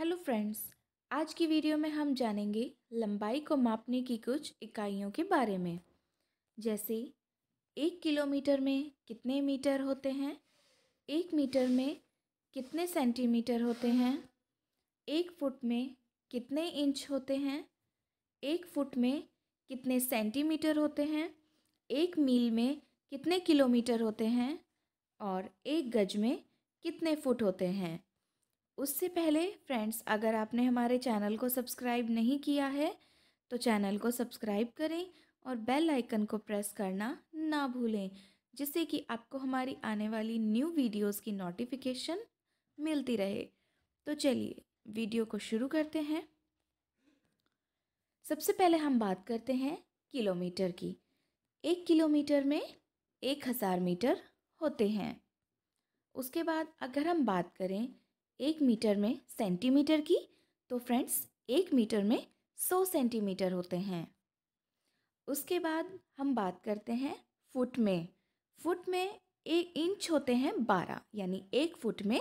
hello friends आज की video में हम जानेंगे लंबाई को मापने की कुछ इकाइयों के बारे में जैसे एक किलोमीटर में कितने मीटर होते हैं एक मीटर में कितने सेंटीमीटर होते हैं एक फुट में कितने इंच होते हैं एक फुट में कितने सेंटीमीटर होते हैं एक मील में कितने किलोमीटर होते हैं और एक गज में कितने फुट होते हैं उससे पहले फ्रेंड्स अगर आपने हमारे चैनल को सब्सक्राइब नहीं किया है तो चैनल को सब्सक्राइब करें और बेल आइकन को प्रेस करना ना भूलें जिससे कि आपको हमारी आने वाली न्यू वीडियोस की नोटिफिकेशन मिलती रहे तो चलिए वीडियो को शुरू करते हैं सबसे पहले हम बात करते हैं किलोमीटर की एक किलोमीटर में एक हज़ार मीटर होते हैं उसके बाद अगर हम बात करें एक मीटर में सेंटीमीटर की तो फ्रेंड्स एक मीटर में सौ सेंटीमीटर होते हैं उसके बाद हम बात करते हैं फुट में फुट में एक इंच होते हैं बारह यानी एक फुट में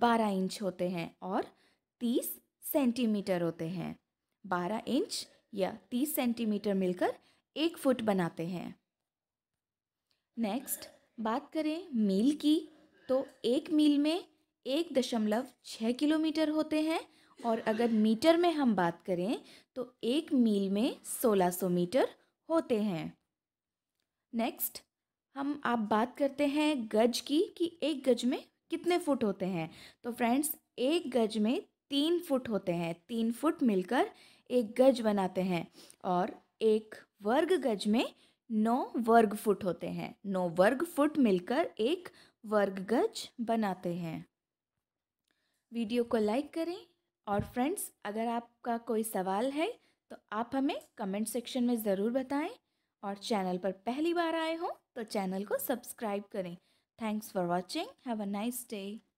बारह इंच होते हैं और तीस सेंटीमीटर होते हैं बारह इंच या तीस सेंटीमीटर मिलकर एक फुट बनाते हैं नेक्स्ट बात करें मील की तो एक मील में एक दशमलव छः किलोमीटर होते हैं और अगर मीटर में हम बात करें तो एक मील में सोलह सौ मीटर होते हैं नेक्स्ट हम आप बात करते हैं गज की कि एक गज में कितने फुट होते हैं तो फ्रेंड्स एक गज में तीन फुट होते हैं तीन फुट मिलकर एक गज बनाते हैं और एक वर्ग गज में नौ वर्ग फुट होते हैं नौ वर्ग फुट मिलकर एक वर्ग गज बनाते हैं वीडियो को लाइक करें और फ्रेंड्स अगर आपका कोई सवाल है तो आप हमें कमेंट सेक्शन में ज़रूर बताएं और चैनल पर पहली बार आए हों तो चैनल को सब्सक्राइब करें thanks for watching have a nice day